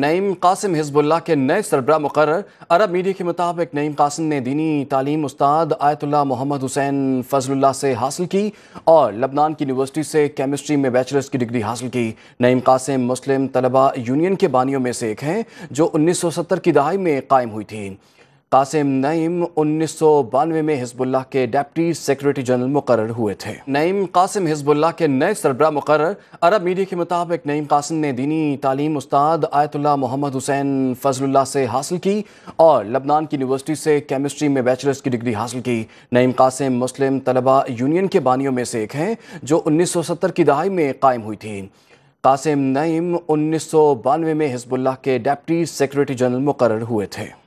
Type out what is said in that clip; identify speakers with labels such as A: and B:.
A: Naeem Qasim Hezbollah के नए सरबरा मुकर अरब मीडिया के मुताबिक नईम कासिम ने दीनी तालीम उस्ताद आयतुल्ला मोहम्मद हुसैन फजलुल्ला से हासिल की और लबनान की यूनिवर्सिटी से केमिस्ट्री में बैचलर्स की डिग्री हासिल की नईम कासिम मुस्लिम तलबा यूनियन के बानियों में से एक हैं जो उन्नीस सौ सत्तर की दहाई में कायम हुई थी कासिम नईम उन्नीस सौ बानवे में हिजबुल्ला के डेप्टी सेक्रेटरी जनरल मुकर हुए थे नईम कासिम हिजबुल्ला के नए सरबरा मुकर अरब मीडिया के मुताबिक नईम कासिम ने दीनी तालीम उस्ताद आयतुल्ला मोहम्मद हुसैन फजलुल्ला से हासिल की और लबनान की यूनिवर्सिटी से केमिस्ट्री में बैचलर्स की डिग्री हासिल की नईम कासिम मुस्लिम तलबा यूनियन के बानियों में से एक हैं जो उन्नीस सौ सत्तर की दहाई में कायम हुई थी कासिम नईम उन्नीस सौ बानवे में हिजबुल्लाह के डेप्टी सेक्रेटरी जनरल मुकर हुए थे